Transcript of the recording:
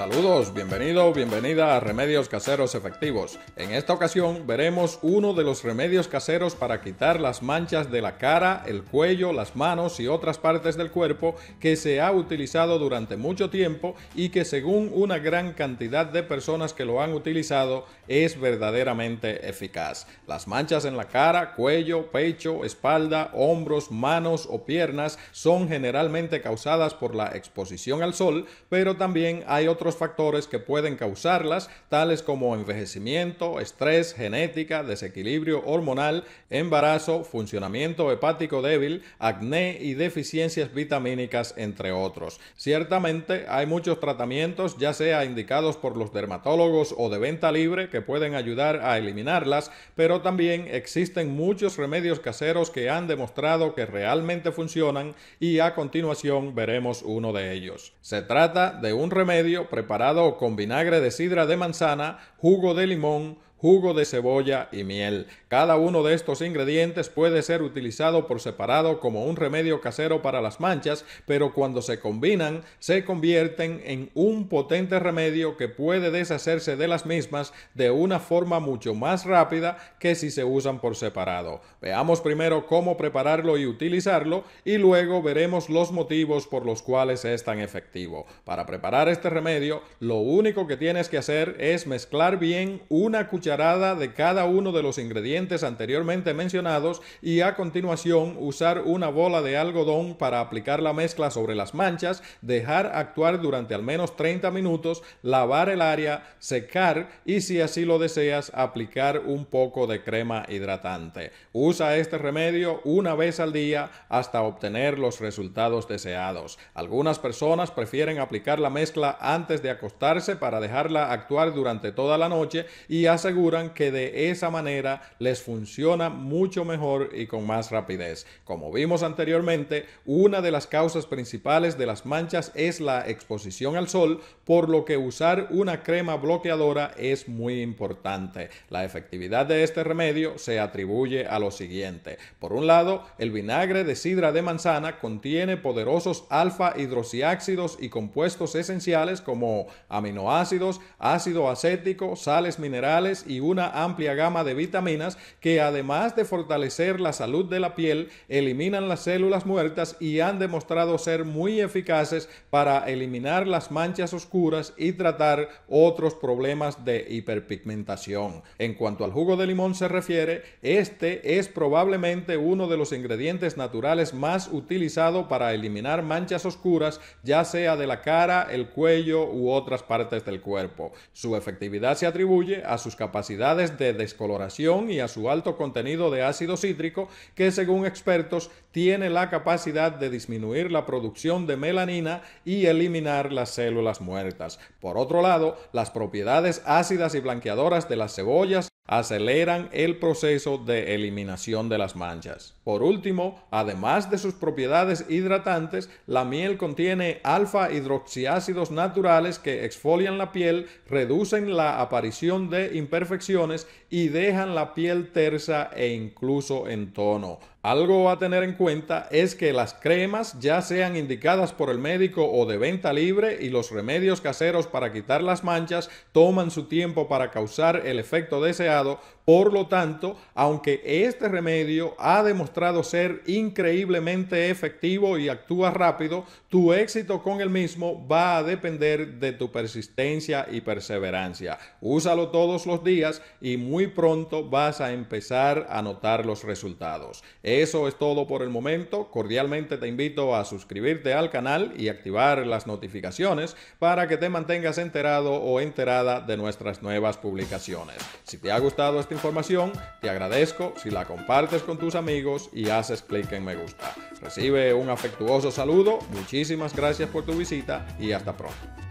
Saludos, bienvenido, bienvenida a Remedios Caseros Efectivos. En esta ocasión veremos uno de los remedios caseros para quitar las manchas de la cara, el cuello, las manos y otras partes del cuerpo que se ha utilizado durante mucho tiempo y que según una gran cantidad de personas que lo han utilizado es verdaderamente eficaz. Las manchas en la cara, cuello, pecho, espalda, hombros, manos o piernas son generalmente causadas por la exposición al sol, pero también hay otros factores que pueden causarlas, tales como envejecimiento, estrés, genética, desequilibrio hormonal, embarazo, funcionamiento hepático débil, acné y deficiencias vitamínicas, entre otros. Ciertamente hay muchos tratamientos, ya sea indicados por los dermatólogos o de venta libre, que pueden ayudar a eliminarlas, pero también existen muchos remedios caseros que han demostrado que realmente funcionan y a continuación veremos uno de ellos. Se trata de un remedio preparado con vinagre de sidra de manzana, jugo de limón, jugo de cebolla y miel. Cada uno de estos ingredientes puede ser utilizado por separado como un remedio casero para las manchas, pero cuando se combinan se convierten en un potente remedio que puede deshacerse de las mismas de una forma mucho más rápida que si se usan por separado. Veamos primero cómo prepararlo y utilizarlo y luego veremos los motivos por los cuales es tan efectivo. Para preparar este remedio, lo único que tienes que hacer es mezclar bien una cucharada de cada uno de los ingredientes anteriormente mencionados y a continuación usar una bola de algodón para aplicar la mezcla sobre las manchas, dejar actuar durante al menos 30 minutos, lavar el área, secar y si así lo deseas aplicar un poco de crema hidratante. Usa este remedio una vez al día hasta obtener los resultados deseados. Algunas personas prefieren aplicar la mezcla antes de acostarse para dejarla actuar durante toda la noche y asegurar que de esa manera les funciona mucho mejor y con más rapidez. Como vimos anteriormente, una de las causas principales de las manchas es la exposición al sol, por lo que usar una crema bloqueadora es muy importante. La efectividad de este remedio se atribuye a lo siguiente. Por un lado, el vinagre de sidra de manzana contiene poderosos alfa hidroxiácidos y compuestos esenciales como aminoácidos, ácido acético, sales minerales y una amplia gama de vitaminas que además de fortalecer la salud de la piel, eliminan las células muertas y han demostrado ser muy eficaces para eliminar las manchas oscuras y tratar otros problemas de hiperpigmentación. En cuanto al jugo de limón se refiere, este es probablemente uno de los ingredientes naturales más utilizado para eliminar manchas oscuras, ya sea de la cara, el cuello u otras partes del cuerpo. Su efectividad se atribuye a sus capacidades capacidades de descoloración y a su alto contenido de ácido cítrico que según expertos tiene la capacidad de disminuir la producción de melanina y eliminar las células muertas. Por otro lado, las propiedades ácidas y blanqueadoras de las cebollas aceleran el proceso de eliminación de las manchas. Por último, además de sus propiedades hidratantes, la miel contiene alfa hidroxiácidos naturales que exfolian la piel, reducen la aparición de imperfecciones y dejan la piel tersa e incluso en tono. Algo a tener en cuenta es que las cremas, ya sean indicadas por el médico o de venta libre, y los remedios caseros para quitar las manchas toman su tiempo para causar el efecto deseado Gracias. Por lo tanto, aunque este remedio ha demostrado ser increíblemente efectivo y actúa rápido, tu éxito con el mismo va a depender de tu persistencia y perseverancia. Úsalo todos los días y muy pronto vas a empezar a notar los resultados. Eso es todo por el momento. Cordialmente te invito a suscribirte al canal y activar las notificaciones para que te mantengas enterado o enterada de nuestras nuevas publicaciones. Si te ha gustado este información, te agradezco si la compartes con tus amigos y haces clic en me gusta. Recibe un afectuoso saludo, muchísimas gracias por tu visita y hasta pronto.